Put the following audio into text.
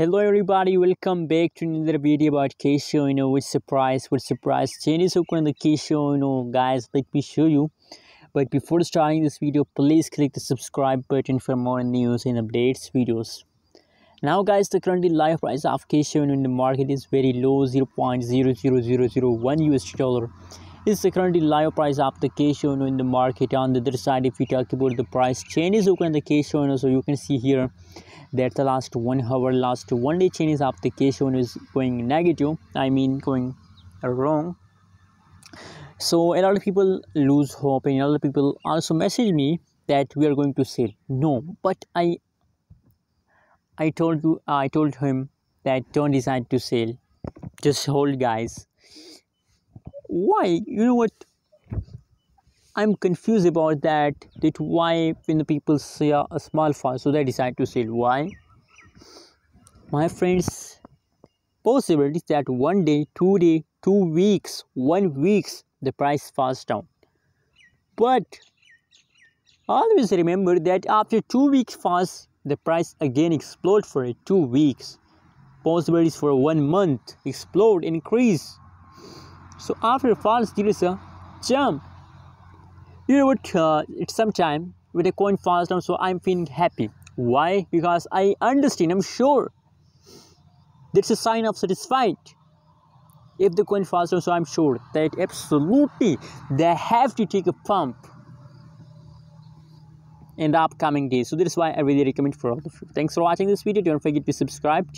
hello everybody welcome back to another video about casio you know with surprise with surprise changes occur on the casio you know guys let me show you but before starting this video please click the subscribe button for more news and updates videos now guys the currently live price of casio in the market is very low 0.00001 us dollar is currently live price of the cash in the market on the other side if you talk about the price changes okay the case you so you can see here that the last one hour last one day changes of the cash is going negative i mean going wrong so a lot of people lose hope and a lot of people also message me that we are going to sell no but i i told you i told him that don't decide to sell just hold guys why you know what i'm confused about that that why when the people see a, a small file so they decide to sell why my friends is that one day two day two weeks one weeks the price falls down but always remember that after two weeks fast the price again explode for two weeks possibilities for one month explode increase so after false deletion, jump. You know what? Uh, it's with a coin falls down, so I'm feeling happy. Why? Because I understand. I'm sure. That's a sign of satisfied. If the coin falls down, so I'm sure that absolutely they have to take a pump in the upcoming days. So that is why I really recommend for all of you. Thanks for watching this video. Don't forget to subscribe.